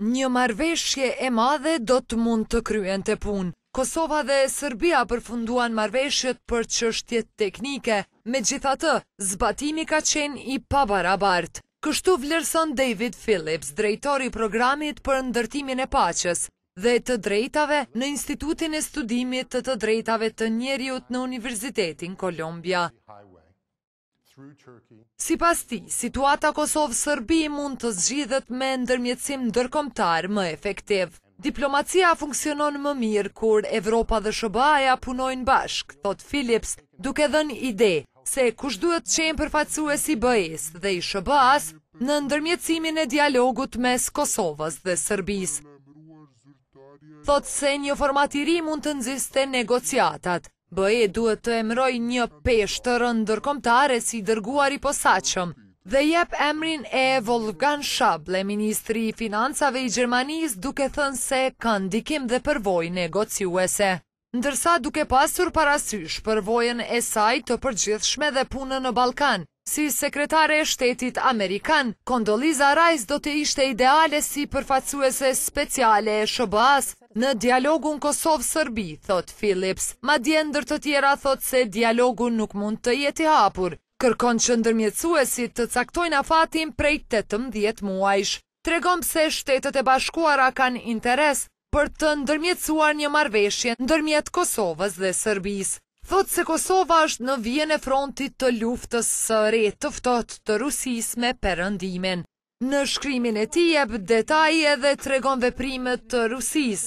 Një marveshje e madhe do të mund të kryen të pun. Kosova dhe Serbia përfunduan marveshjet për qështjet teknike, me gjitha të zbatimi ka qenë i pabarabart. Kështu vlerëson David Phillips, drejtori programit për ndërtimin e paches dhe të drejtave në institutin e studimit të të drejtave të njeriut në Universitetin Kolombia. Si pas ti, situata Kosovë-Sërbi mund të zgjidhet me ndërmjetësim ndërkomtar më efektiv. Diplomacia funksionon më mirë kur Evropa dhe Shëbaja punojnë bashkë, thot Philips, duke dhe një ide se kush duhet qenë e si bëjës dhe i Shëbaas në ndërmjetësimin e dialogut mes Kosovës dhe Sërbis. Thot se një formatiri mund të nëziste negociatat, Bëje duhet të emroj një peshtë të rëndërkomtare si dërguar i posaqëm dhe jep emrin e Wolfgang Shable, Ministri i Financave i Gjermanis duke thënë se kanë dikim dhe përvoj negociuese ndërsa duke pasur parasysh për vojen e saj të përgjithshme dhe punën në Balkan. Si sekretare e shtetit Amerikan, Kondoliza Rajs do të ishte ideale si përfacuese speciale e shëbas në dialogun Kosovë-Sërbi, thot Philips. Ma djendër të tjera thot se dialogun nuk mund të jeti hapur, kërkon që ndërmjetësuesit të caktojnë afatin prej 18 muajsh. Tregom se shtetet e bashkuara kanë interes për të ndërmjetësuar një marveshje ndërmjet Kosovës dhe Sërbis. Thot se Kosova është në vjene frontit të luftës së të tëftot të Rusis me përëndimin. Në shkrymin e tijep, detaj edhe tregon veprimet të Rusis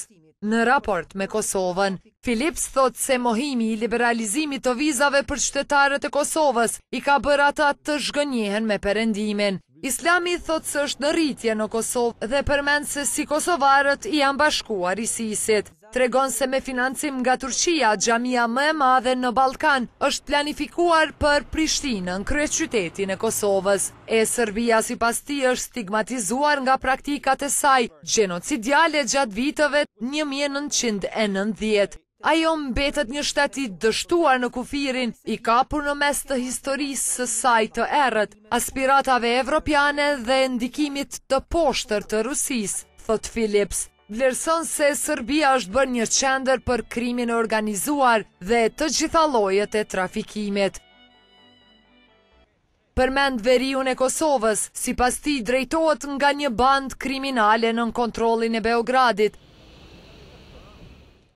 në raport me Kosovën. Philips thot se mohimi i liberalizimit të vizave për qytetarët e Kosovës i ka bërë ata të zhgënjehen me përëndimin. Islami thotë së është në rritje në Kosovë dhe përmenë se si Kosovarët i ambashkuar i sisit. Tregon se me financim nga Turqia, gjamia më e madhe në Balkan është planifikuar për Prishtinë në krejtë qytetin e Kosovës. E Serbia si pas ti është stigmatizuar nga praktikat e saj, gjenocidiale gjatë vitëve 1990 ajo mbetet një shtetit dështuar në kufirin, i kapur në mes të historisë së saj të erët, aspiratave evropiane dhe ndikimit të poshtër të Rusis, thot Philips. Vlerëson se Sërbia është bërë një qender për krimin organizuar dhe të gjitha e trafikimit. Përmend veriun e Kosovës, si pas ti drejtojt nga një band kriminale nën kontrolin e Beogradit,